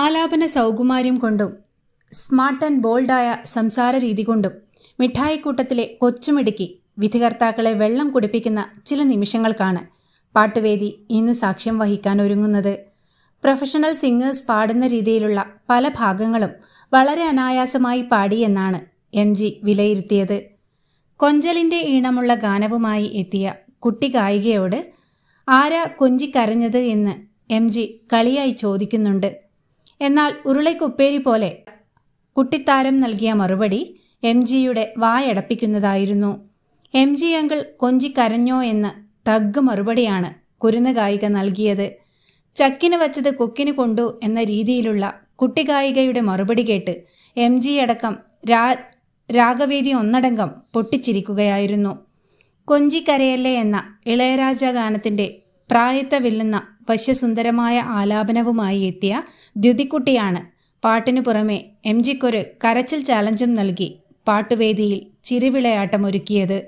ആലാപന സൗകുമാര്യം കൊണ്ടും smart and ബോൾഡായ സംസാര രീതി കൊണ്ടും മിഠായിക്കൂട്ടത്തിലെ കൊച്ചുമിടുക്കി വിധികർത്താക്കളെ വെള്ളം കുടിപ്പിക്കുന്ന ചില നിമിഷങ്ങൾക്കാണ് പാട്ടുവേദി ഇന്ന് സാക്ഷ്യം വഹിക്കാൻ ഒരുങ്ങുന്നത് പ്രൊഫഷണൽ സിംഗേഴ്സ് പാടുന്ന രീതിയിലുള്ള പല ഭാഗങ്ങളും വളരെ അനായാസമായി പാടിയെന്നാണ് എം ജി വിലയിരുത്തിയത് കൊഞ്ചലിന്റെ ഈണമുള്ള ഗാനവുമായി എത്തിയ കുട്ടി ഗായികയോട് ആരാ കൊഞ്ചിക്കരഞ്ഞത് എന്ന് എം ജി കളിയായി ചോദിക്കുന്നുണ്ട് എന്നാൽ ഉരുളയ്ക്കുപ്പേരി പോലെ കുട്ടിത്താരം നൽകിയ മറുപടി എം ജിയുടെ വായടപ്പിക്കുന്നതായിരുന്നു എം ജി അങ്കിൾ കൊഞ്ചിക്കരഞ്ഞോ എന്ന് തഗ് മറുപടിയാണ് കുരുന്നുകായിക നൽകിയത് ചക്കിന് വച്ചത് കൊക്കിന് കൊണ്ടു എന്ന രീതിയിലുള്ള കുട്ടികായികയുടെ മറുപടി കേട്ട് എം ജി അടക്കം രാ രാഗവേദി ഒന്നടങ്കം പൊട്ടിച്ചിരിക്കുകയായിരുന്നു കൊഞ്ചിക്കരയല്ലേ എന്ന ഇളയരാജ ഗാനത്തിന്റെ പ്രായത്തെ വില്ലുന്ന വശ്യസുന്ദരമായ ആലാപനവുമായി എത്തിയ ദ്യുതിക്കുട്ടിയാണ് പാട്ടിനു പുറമെ എം ജിക്കൊരു കരച്ചിൽ ചാലഞ്ചും നൽകി പാട്ടുവേദിയിൽ ചിരിവിളയാട്ടമൊരുക്കിയത്